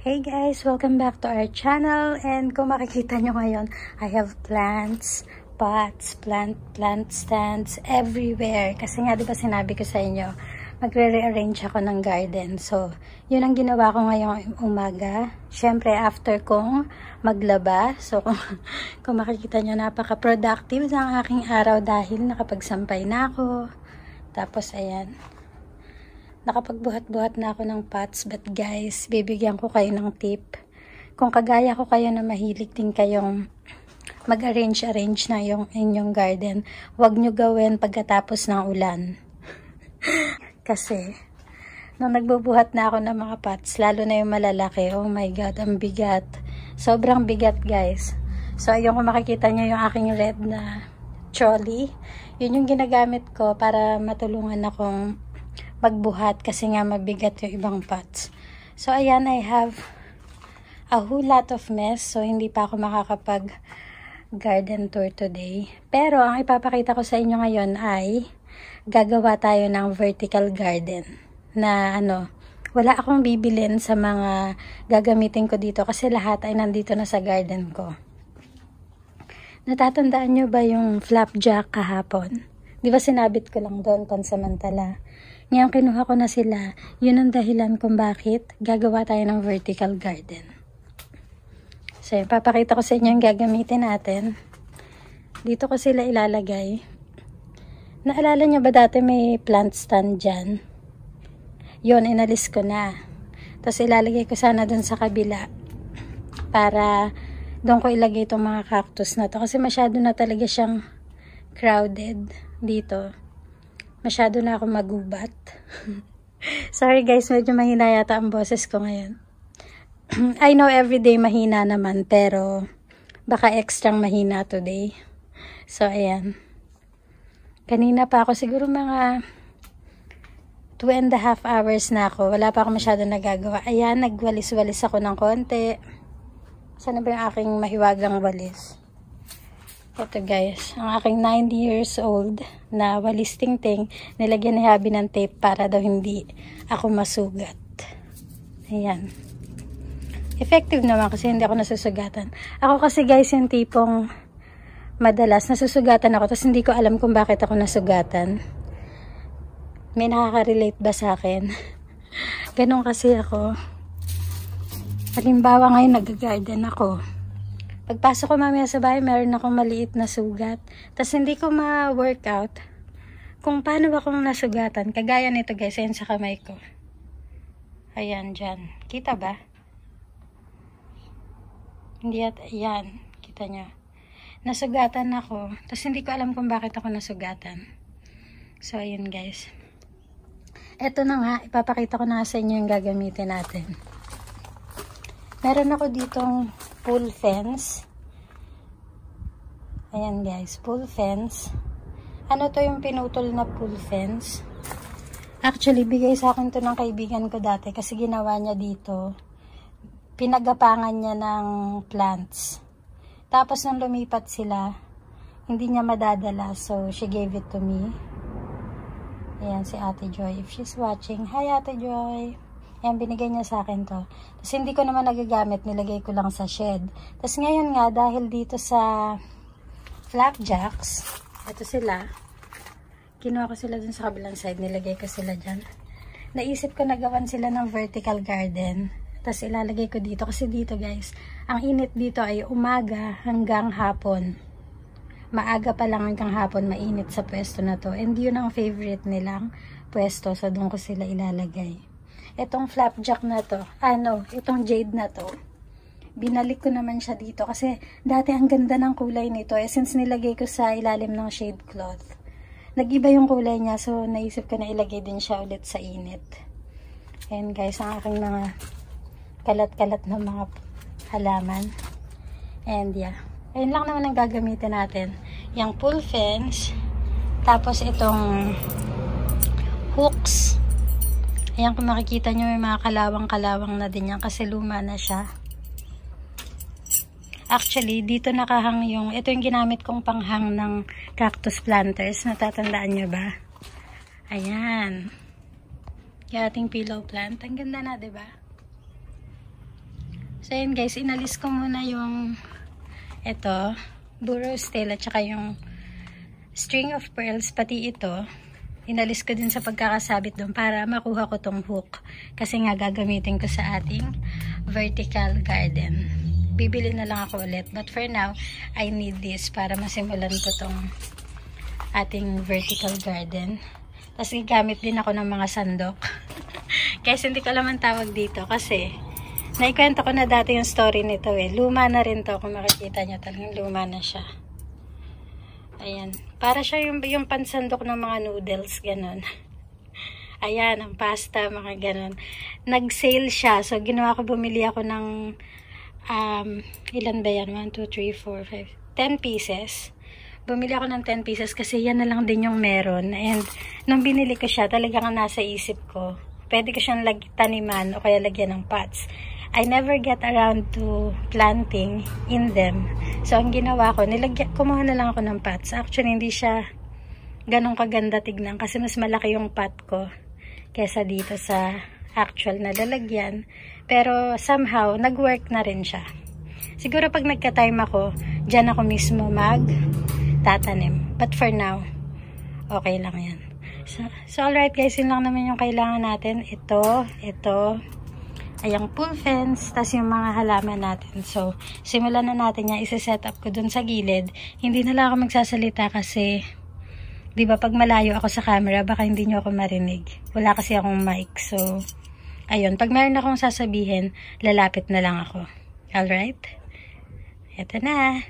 Hey guys! Welcome back to our channel and kung makikita nyo ngayon, I have plants, pots, plant, plant stands everywhere. Kasi nga di ba sinabi ko sa inyo, magre-rearrange ako ng garden. So, yun ang ginawa ko ngayong umaga. Siyempre, after kong maglaba. So, kung, kung makikita nyo, napaka-productive ng aking araw dahil nakapagsampay na ako. Tapos, ayan. Nakapagbuhat-buhat na ako ng pots but guys, bibigyan ko kayo ng tip. Kung kagaya ko kayo na mahilig din kayong mag-arrange-arrange na yung inyong garden, wag nyo gawin pagkatapos ng ulan. Kasi, nung nagbubuhat na ako ng mga pots, lalo na yung malalaki, oh my god, ang bigat. Sobrang bigat guys. So, ayun kung makikita nyo yung aking red na trolley. Yun yung ginagamit ko para matulungan akong pagbuhat kasi nga mabigat yung ibang pots. So, ayan, I have a whole lot of mess. So, hindi pa ako makakapag garden tour today. Pero, ang ipapakita ko sa inyo ngayon ay gagawa tayo ng vertical garden na ano, wala akong bibilin sa mga gagamitin ko dito kasi lahat ay nandito na sa garden ko. Natatandaan nyo ba yung flapjack kahapon? Di ba sinabit ko lang doon pansamantala? Ngayon kinuha ko na sila. Yun ang dahilan kung bakit gagawa tayo ng vertical garden. So yun, papakita ko sa inyo yung gagamitin natin. Dito ko sila ilalagay. Naalala nyo ba dati may plant stand dyan? Yun, inalis ko na. Tapos ilalagay ko sana doon sa kabila. Para doon ko ilagay itong mga cactus na to kasi masyado na talaga siyang crowded dito. Masyado na ako magubat. Sorry guys, medyo mahina yata ang boses ko ngayon. I know everyday mahina naman, pero baka extra mahina today. So, ayan. Kanina pa ako, siguro mga two and a half hours na ako. Wala pa ako masyado nagagawa. Ayan, nagwalis-walis ako ng konti. Sana ba yung aking mahiwagang walis? Ito guys, ang aking 90 years old na walis tingting, nilagyan ni Habi ng tape para daw hindi ako masugat. Ayan. Effective naman kasi hindi ako nasusugatan. Ako kasi guys yung tipong madalas nasusugatan ako tapos hindi ko alam kung bakit ako nasugatan. May nakaka-relate ba sa akin? Ganun kasi ako. Halimbawa ngayon nag-garden ako Pagpasok ko mamaya sa bahay, meron akong maliit na sugat. Tapos hindi ko ma-workout kung paano ba akong nasugatan. Kagaya nito guys, ayan sa kamay ko. Ayan, dyan. Kita ba? Hindi at, ayan. Kita nyo. Nasugatan ako. Tapos hindi ko alam kung bakit ako nasugatan. So, ayun guys. Ito na nga, ipapakita ko na sa inyo yung gagamitin natin. Meron ako ditong pool fence. Ayan guys, pool fence. Ano to yung pinutol na pool fence? Actually, bigay sa akin to ng kaibigan ko dati kasi ginawa niya dito. Pinagapangan niya ng plants. Tapos nung lumipat sila, hindi niya madadala. So, she gave it to me. Ayan si Ate Joy. If she's watching, hi Ate Joy! Yan, binigay niya sa akin to. Tapos hindi ko naman nagagamit, nilagay ko lang sa shed. Tapos ngayon nga, dahil dito sa flapjacks, ito sila, kinuha ko sila dun sa kabilang side, nilagay ko sila dyan. Naisip ko nagawan sila ng vertical garden. Tapos ilalagay ko dito kasi dito guys, ang init dito ay umaga hanggang hapon. Maaga pa lang hanggang hapon mainit sa pwesto na to. And yun ang favorite nilang pwesto. So doon ko sila ilalagay itong flapjack na to, ano, itong jade na to, binalik ko naman siya dito kasi dati ang ganda ng kulay nito eh, since nilagay ko sa ilalim ng shade cloth. Nagiba yung kulay niya so naisip ko na ilagay din siya ulit sa init. And guys, ang aking mga kalat-kalat na mga halaman. And yeah, ayun lang naman ang gagamitin natin. Yung pull fence, tapos itong hooks, Ayan, kung makikita nyo, may mga kalawang-kalawang na din yan kasi luma na siya. Actually, dito nakahang yung, ito yung ginamit kong panghang ng cactus planters. Natatandaan nyo ba? Ayan. Yung ating pillow plant. Ang ganda na, ba? Diba? So, ayan guys, inalis ko muna yung ito, burrow stela, tsaka yung string of pearls, pati ito inalis ko din sa pagkakasabit doon para makuha ko tong hook. Kasi nga gagamitin ko sa ating vertical garden. Bibili na lang ako ulit. But for now, I need this para masimulan ko tong ating vertical garden. Tapos gagamit din ako ng mga sandok. kasi hindi ko alam ang tawag dito kasi naikwento ko na dati yung story nito eh. Luma na rin to kung makikita nyo. Talagang luma na siya. Ayan. Para siya yung, yung pansandok ng mga noodles, ganun. Ayan, ang pasta, mga ganun. Nag-sale siya. So, ginawa ko, bumili ako ng, um, ilan ba yan? 1, 2, 3, 4, 5, 10 pieces. Bumili ako ng 10 pieces kasi yan na lang din yung meron. And, nung binili ko siya, talagang nasa isip ko, pwede ko siyang taniman o kaya lagyan ng pots. I never get around to planting in them. So, ang ginawa ko, nilagyan, kumuha na lang ako ng pots. Actually, hindi siya ganong kaganda tignan kasi mas malaki yung pot ko kesa dito sa actual na lalagyan. Pero somehow, nag-work na rin siya. Siguro pag nagka-time ako, dyan ako mismo mag tatanim. But for now, okay lang yan. So, so alright guys, yun lang naman yung kailangan natin. Ito, ito, Ayang pool fence, tas yung mga halaman natin. So, simulan na natin yan. Isa-set up ko dun sa gilid. Hindi na lang ako magsasalita kasi, di ba pag malayo ako sa camera, baka hindi nyo ako marinig. Wala kasi akong mic. So, ayun. Pag meron akong sasabihin, lalapit na lang ako. Alright? Ito na.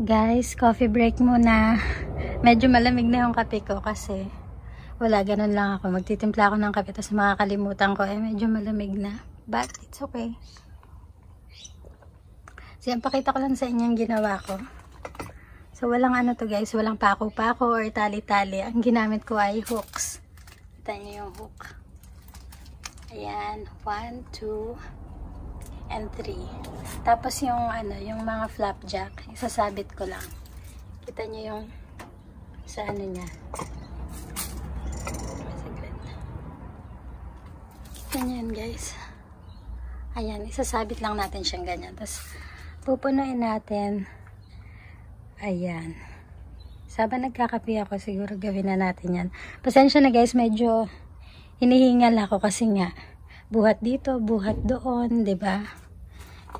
Guys, coffee break muna. Medyo malamig na yung kape ko kasi wala, ganun lang ako. Magtitimpla ako ng kape tapos makakalimutan ko. Eh, medyo malamig na. But, it's okay. So, yan, pakita ko lang sa inyo yung ginawa ko. So, walang ano to guys. Walang pako-pako or tali-tali. Ang ginamit ko ay hooks. Kita nyo yung hook. Ayan. One, two, and 3. Tapos yung ano, yung mga flapjack, isasabit ko lang. Kita niyo yung sa ano niya. Kita niyo yan, guys. Ayan, isasabit lang natin siyang ganyan. Tapos pupunuin natin. Ayan. Sabang nagkakapi ako, siguro gawin na natin yan. Pasensya na guys, medyo hinihingal ako kasi nga buhat dito, buhat doon, 'di ba?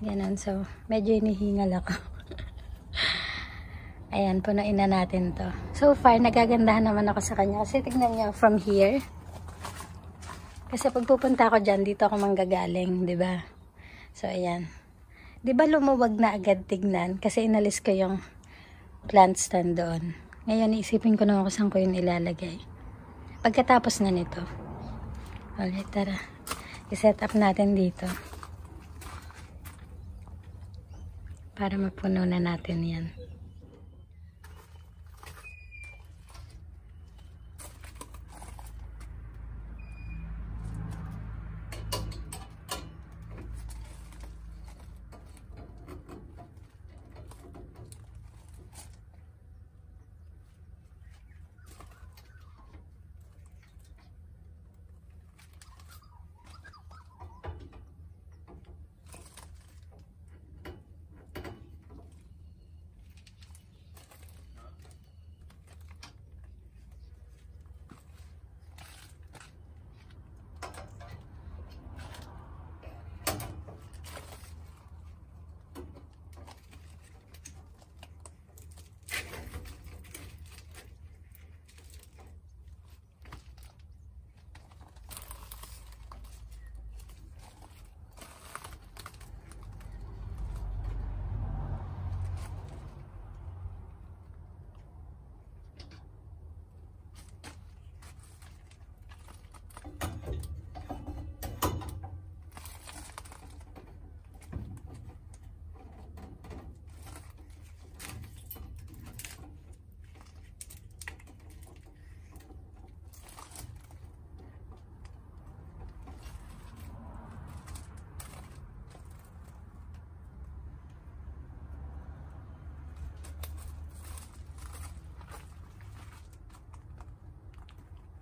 Ganun. So, medyo hinihingal ako. Ayan, punuin na natin to. So far, nagagandahan naman ako sa kanya. Kasi tignan niyo, from here. Kasi pag pupunta ako dyan, dito ako manggagaling, ba diba? So, ayan. ba diba lumuwag na agad tignan? Kasi inalis ko yung plant stand doon. Ngayon, isipin ko na ako saan ko yun ilalagay. Pagkatapos na nito. Alright, tara. I-set up natin dito. para mapuno na natin yan.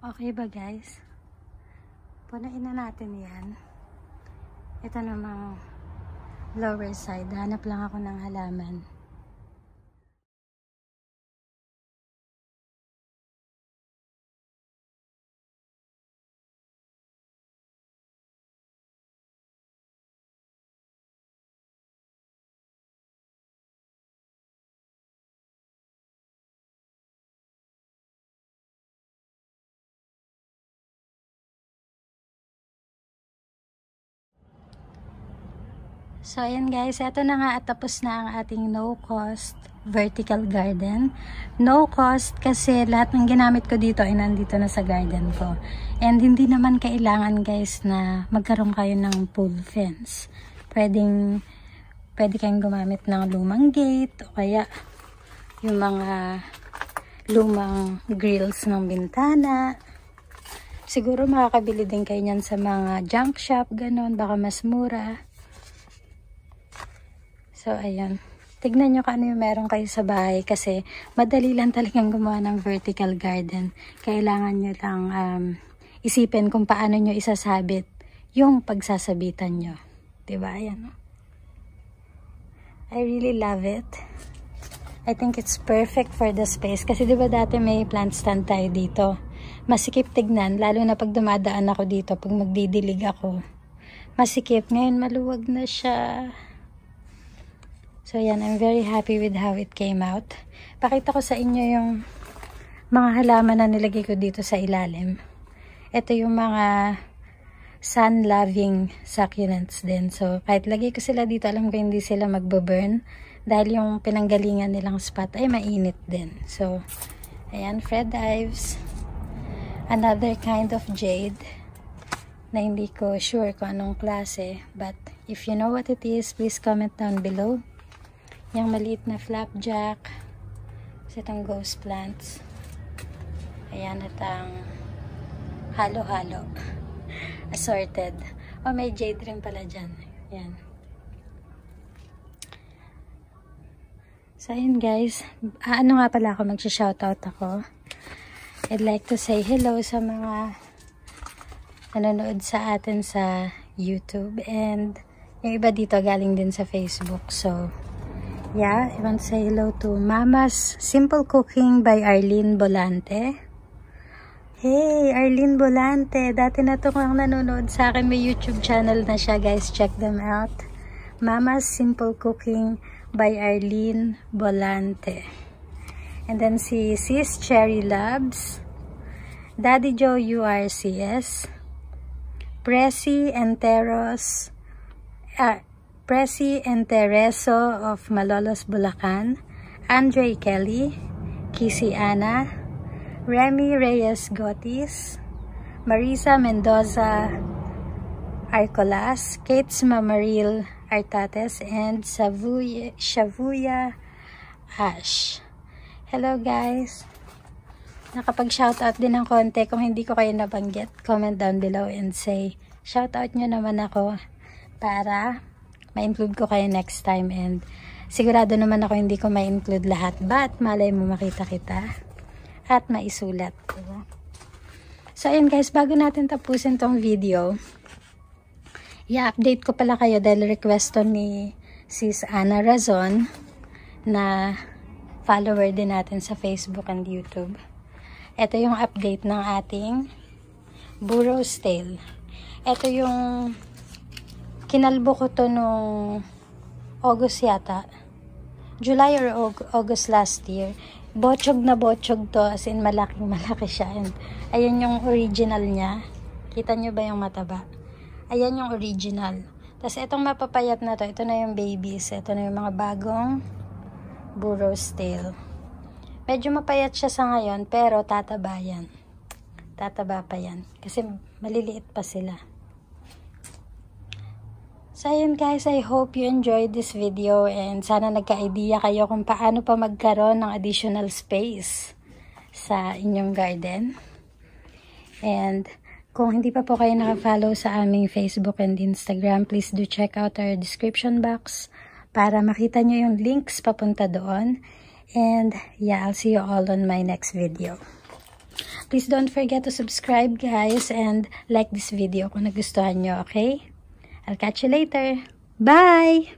Okay ba guys? Punain na natin yan. Ito namang lower side. Hanap lang ako ng halaman. So, ayan guys, ito na nga at tapos na ang ating no-cost vertical garden. No cost kasi lahat ng ginamit ko dito ay nandito na sa garden ko. And hindi naman kailangan guys na magkaroon kayo ng pool fence. Pwedeng, pwede kayong gumamit ng lumang gate o kaya yung mga lumang grills ng bintana. Siguro makakabili din kayo nyan sa mga junk shop, ganun, baka mas mura. So, ayan. Tignan nyo kung ano meron kayo sa bahay kasi madali lang talagang gumawa ng vertical garden. Kailangan nyo lang um, isipin kung paano nyo isasabit yung pagsasabitan nyo. Diba? Ayan. I really love it. I think it's perfect for the space. Kasi diba dati may plant stand tayo dito. Masikip tignan, lalo na pag dumadaan ako dito, pag magdidilig ako. Masikip. Ngayon maluwag na siya. So, yan. I'm very happy with how it came out. Pakita ko sa inyo yung mga halaman na nilagay ko dito sa ilalim. Ito yung mga sun-loving succulents din. So, kahit lagay ko sila dito, alam ko hindi sila magbo-burn dahil yung pinanggalingan nilang spot ay mainit din. So, ayan, Fred Ives. Another kind of jade na hindi ko sure kung anong klase. But, if you know what it is, please comment down below yung maliit na flapjack kasi itong ghost plants ayan at halo-halo assorted oh may jade rin pala dyan ayan so ayun guys ah, ano nga pala ako magsha-shoutout ako I'd like to say hello sa mga nanonood sa atin sa YouTube and yung iba dito galing din sa Facebook so Yeah, I want to say hello to Mama's Simple Cooking by Arlene Bolante. Hey, Arlene Bolante. Dati na itong ang nanonood sa akin. May YouTube channel na siya, guys. Check them out. Mama's Simple Cooking by Arlene Bolante. And then si Sis Cherry Labs. Daddy Joe URCS. Presi Enteros. Ah, uh, Presi Entereso of Malolos, Bulacan, Andre Kelly, Kisi Ana, Remy Reyes Gotis, Marisa Mendoza Arcolas, Kate Mamaril Artates, and Savuya, Shavuya Ash. Hello guys! Nakapag-shoutout din ng konti. Kung hindi ko kayo nabanggit, comment down below and say, shoutout nyo naman ako para ma-include ko kayo next time and sigurado naman ako hindi ko ma-include lahat but malay mo makita kita at maisulat diba? so ayun guys bago natin tapusin tong video i-update ko pala kayo dahil requesto ni sis Ana Razon na follower din natin sa Facebook and YouTube ito yung update ng ating burrow tail ito yung kinalbo ko to nung August yata. July or August last year. Bochog na bochog to. As in, malaking malaki siya. And, ayan yung original niya. Kita nyo ba yung mataba? Ayan yung original. Tapos, itong mapapayat na to. Ito na yung babies. Ito na yung mga bagong burrow's tail. Medyo mapayat siya sa ngayon, pero tataba yan. Tataba pa yan. Kasi maliliit pa sila. So ayun guys, I hope you enjoyed this video and sana nagka-idea kayo kung paano pa magkaroon ng additional space sa inyong garden. And kung hindi pa po kayo nakafollow sa aming Facebook and Instagram, please do check out our description box para makita nyo yung links papunta doon. And yeah, I'll see you all on my next video. Please don't forget to subscribe guys and like this video kung nagustuhan nyo, okay? I'll catch you later. Bye!